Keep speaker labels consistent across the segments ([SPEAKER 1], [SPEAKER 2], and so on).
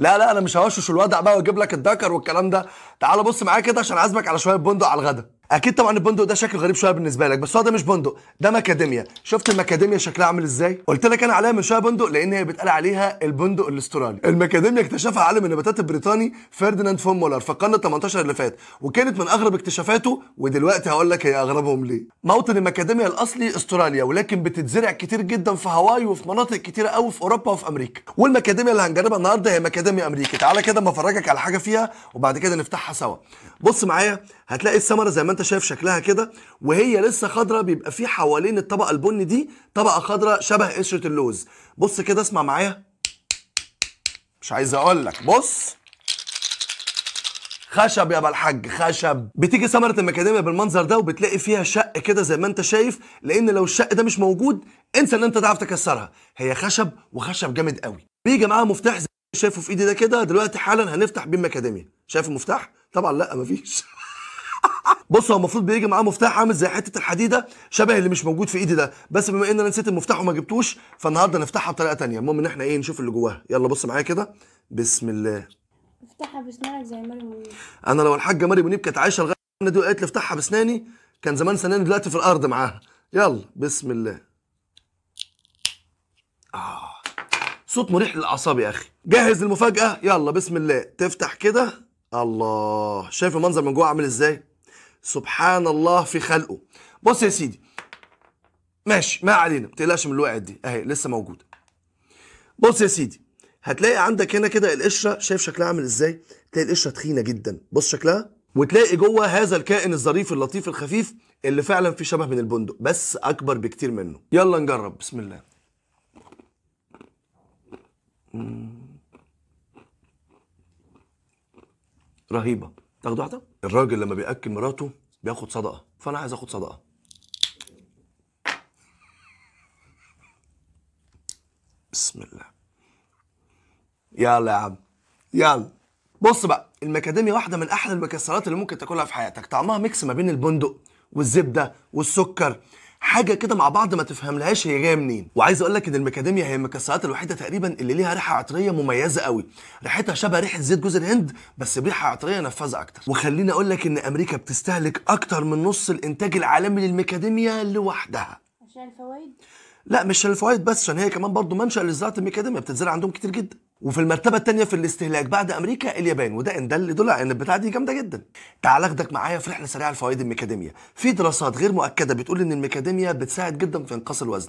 [SPEAKER 1] لا لا انا مش هوشوش الوضع بقى واجيب لك الدكر والكلام ده تعال بص معايا كده عشان عازمك على شويه بندق على الغدا اكيد طبعا البندق ده شكله غريب شويه بالنسبه لك بس هو ده مش بندق ده ماكاديميا شفت الماكاديميا شكلها عامل ازاي قلت لك انا عليها من شويه بندق لان هي بيتقال عليها البندق الاسترالي الماكاديميا اكتشفها عالم النباتات البريطاني فيرديناند فون مولر في القرن 18 اللي فات وكانت من اغرب اكتشافاته ودلوقتي هقول لك هي اغربهم ليه موطن الماكاديميا الاصلي استراليا ولكن بتتزرع كتير جدا في هاواي وفي مناطق كتيره قوي في اوروبا وفي امريكا والماكاديميا اللي هنجربها النهارده هي ماكاديميا امريكي تعالى كده اما افرجك على حاجه فيها وبعد كده نفتحها سوا بص معايا هتلاقي الثمره زي ما انت شايف شكلها كده وهي لسه خضراء بيبقى في حوالين الطبقه البني دي طبقه خضراء شبه قشره اللوز بص كده اسمع معايا مش عايز اقول لك بص خشب يا ابو الحاج خشب بتيجي ثمره المكاديميا بالمنظر ده وبتلاقي فيها شق كده زي ما انت شايف لان لو الشق ده مش موجود انسى ان انت تعرف تكسرها هي خشب وخشب جامد قوي بيجي معاها مفتاح زي شايفه في ايدي ده كده دلوقتي حالا هنفتح بيه المكاديميا شايف المفتاح طبعا لا مفيش بص هو المفروض بيجي معاه مفتاح عامل زي حته الحديده شبه اللي مش موجود في ايدي ده بس بما ان انا نسيت المفتاح وما جبتوش فالنهارده نفتحها بطريقه ثانيه المهم ان احنا ايه نشوف اللي جواها يلا بص معايا كده بسم الله افتحها بسنانك زي مريم منيب انا لو الحاجه مريم منيب كانت عايشه لغايه دي وقالت لي افتحها بسناني كان زمان سناني دلوقتي في الارض معاها يلا بسم الله آه. صوت مريح للاعصاب يا اخي جاهز للمفاجاه يلا بسم الله تفتح كده الله شايف المنظر من جوه عامل ازاي سبحان الله في خلقه بص يا سيدي ماشي ما علينا ما تقلقش من الوقت دي اهي لسه موجوده بص يا سيدي هتلاقي عندك هنا كده القشره شايف شكلها عامل ازاي تلاقي القشره تخينه جدا بص شكلها وتلاقي جوه هذا الكائن الظريف اللطيف الخفيف اللي فعلا في شبه من البندق بس اكبر بكتير منه يلا نجرب بسم الله رهيبه تاخد واحده الراجل لما بياكل مراته بياخد صدقه فانا عايز اخد صدقه بسم الله يلا يا عم يلا بص بقى المكاديميا واحده من احلى المكسرات اللي ممكن تاكلها في حياتك طعمها ميكس ما بين البندق والزبده والسكر حاجه كده مع بعض ما تفهملهاش هي جايه منين وعايز اقول لك ان المكاديميا هي المكسرات الوحيده تقريبا اللي ليها ريحه عطريه مميزه قوي ريحتها شبه ريحه زيت جوز الهند بس بريحه عطريه نفاذه اكتر وخليني اقول لك ان امريكا بتستهلك اكتر من نص الانتاج العالمي للمكاديميا لوحدها عشان الفوائد لا مش الفوائد بس عشان هي كمان برضه منشأ لزراعة المكاديميا بتتزرع عندهم كتير جدا وفي المرتبه الثانيه في الاستهلاك بعد امريكا اليابان وده ان دل دول ان البتاعه دي جامده جدا تعال اخدك معايا في رحله سريعه لفوائد الميكاديميا في دراسات غير مؤكده بتقول ان الميكاديميا بتساعد جدا في انقاص الوزن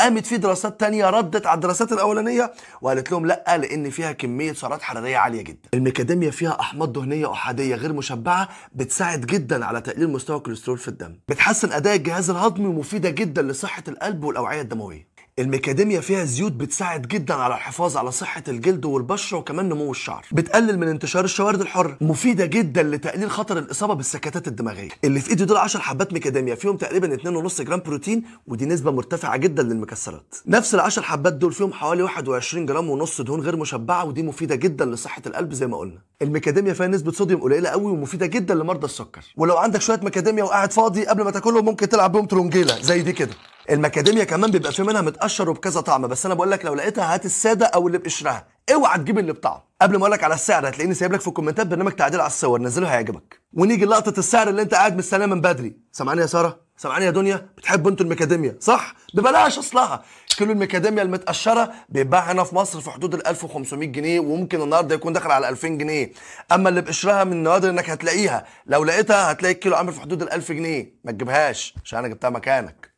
[SPEAKER 1] قامت في دراسات تانية ردت على الدراسات الاولانيه وقالت لهم لا لان فيها كميه سعرات حراريه عاليه جدا الميكاديميا فيها احماض دهنيه احاديه غير مشبعه بتساعد جدا على تقليل مستوى الكوليسترول في الدم بتحسن اداء الجهاز الهضمي ومفيده جدا لصحه القلب والاوعيه الدمويه الميكاديميا فيها زيوت بتساعد جدا على الحفاظ على صحه الجلد والبشره وكمان نمو الشعر بتقلل من انتشار الشوارد الحره مفيده جدا لتقليل خطر الاصابه بالسكتات الدماغيه اللي في ايدي دول 10 حبات ميكاديميا فيهم تقريبا 2.5 جرام بروتين ودي نسبه مرتفعه جدا للمكسرات نفس ال 10 حبات دول فيهم حوالي 21 جرام ونص دهون غير مشبعه ودي مفيده جدا لصحه القلب زي ما قلنا الميكاديميا فيها نسبه صوديوم قليله قوي ومفيده جدا لمرضى السكر ولو عندك شويه ميكاديميا وقاعد فاضي قبل ما تاكلهم ممكن تلعب بيهم ترونجيلا زي دي كده المكاديميا كمان بيبقى في منها متقشر وبكذا طعم بس انا بقول لك لو لقيتها هات الساده او اللي بقشرها اوعى تجيب اللي بطعم قبل ما اقول لك على السعر هتلاقيني سايب لك في الكومنتات برنامج تعديل على الصور نزله هيعجبك ونيجي لقطه السعر اللي انت قاعد مستناه من بدري سامعاني يا ساره سامعاني يا دنيا بتحبوا انتوا المكاديميا صح ببلاش اصلها كيلو المكاديميا المتقشره بيتباع هنا في مصر في حدود ال 1500 جنيه وممكن النهارده يكون داخل على 2000 جنيه اما اللي بقشرها من نوادر انك هتلاقيها لو لقيتها هتلاقي الكيلو عامل في حدود ال 1000 جنيه ما تجيبهاش عشان انا جبتها مكانك